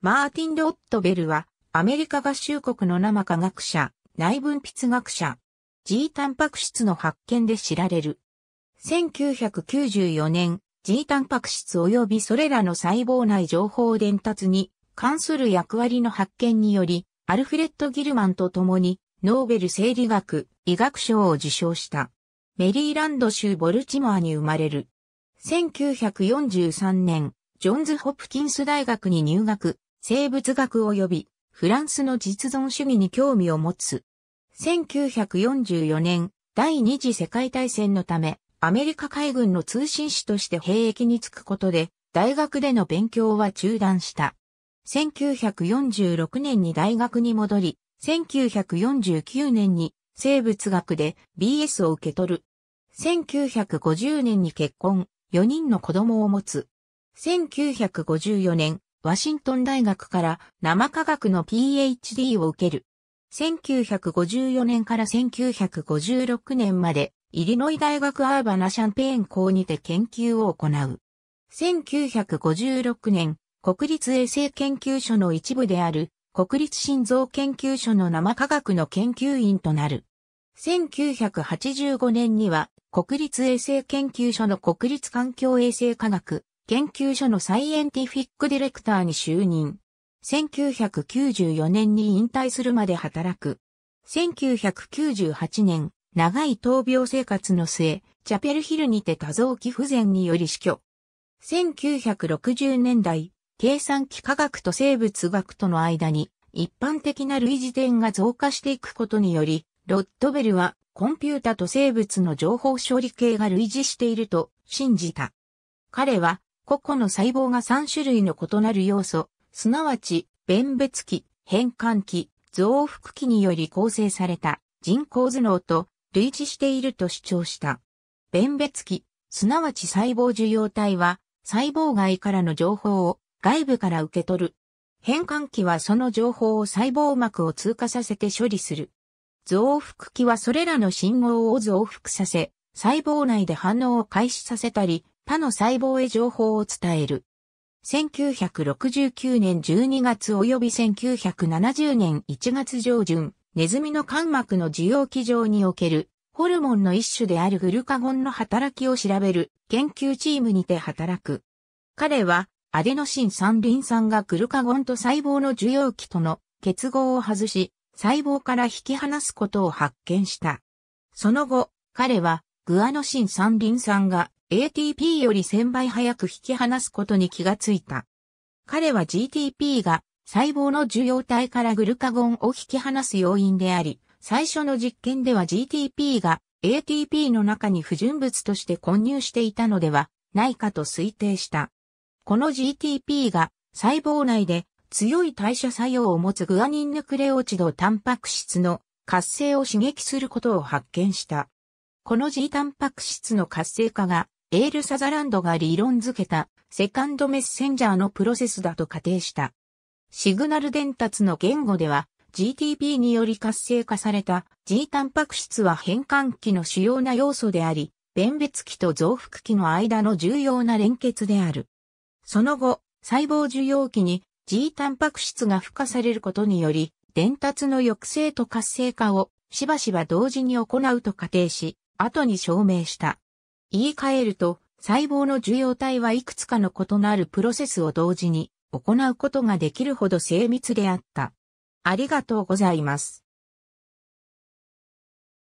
マーティン・ロットベルは、アメリカ合衆国の生科学者、内分泌学者、G タンパク質の発見で知られる。1994年、G タンパク質及びそれらの細胞内情報伝達に関する役割の発見により、アルフレッド・ギルマンと共に、ノーベル生理学、医学賞を受賞した。メリーランド州ボルチモアに生まれる。1943年、ジョンズ・ホプキンス大学に入学。生物学及びフランスの実存主義に興味を持つ。1944年、第二次世界大戦のため、アメリカ海軍の通信士として兵役に就くことで、大学での勉強は中断した。1946年に大学に戻り、1949年に生物学で BS を受け取る。1950年に結婚、4人の子供を持つ。1954年、ワシントン大学から生科学の PhD を受ける。1954年から1956年まで、イリノイ大学アーバナシャンペーン校にて研究を行う。1956年、国立衛生研究所の一部である国立心臓研究所の生科学の研究員となる。1985年には国立衛生研究所の国立環境衛生科学研究所のサイエンティフィックディレクターに就任。1994年に引退するまで働く。1998年、長い闘病生活の末、チャペルヒルにて多臓器不全により死去。1960年代、計算機科学と生物学との間に一般的な類似点が増加していくことにより、ロッドベルはコンピュータと生物の情報処理系が類似していると信じた。彼は個々の細胞が3種類の異なる要素、すなわち、弁別期、変換器、増幅器により構成された人工頭脳と類似していると主張した。弁別機すなわち細胞受容体は、細胞外からの情報を外部から受け取る。変換器はその情報を細胞膜を通過させて処理する。増幅器はそれらの信号を増幅させ、細胞内で反応を開始させたり、他の細胞へ情報を伝える。1969年12月及び1970年1月上旬、ネズミの肝膜の受容器上におけるホルモンの一種であるグルカゴンの働きを調べる研究チームにて働く。彼はアデノシン三リン酸がグルカゴンと細胞の受容器との結合を外し、細胞から引き離すことを発見した。その後、彼はグアノシン三リン酸が ATP より1000倍早く引き離すことに気がついた。彼は GTP が細胞の受容体からグルカゴンを引き離す要因であり、最初の実験では GTP が ATP の中に不純物として混入していたのではないかと推定した。この GTP が細胞内で強い代謝作用を持つグアニンヌクレオチドタンパク質の活性を刺激することを発見した。この G タンパク質の活性化がエール・サザランドが理論づけたセカンドメッセンジャーのプロセスだと仮定した。シグナル伝達の言語では GTP により活性化された G タンパク質は変換器の主要な要素であり、弁別器と増幅器の間の重要な連結である。その後、細胞受容器に G タンパク質が付加されることにより、伝達の抑制と活性化をしばしば同時に行うと仮定し、後に証明した。言い換えると、細胞の受容体はいくつかの異なるプロセスを同時に行うことができるほど精密であった。ありがとうございます。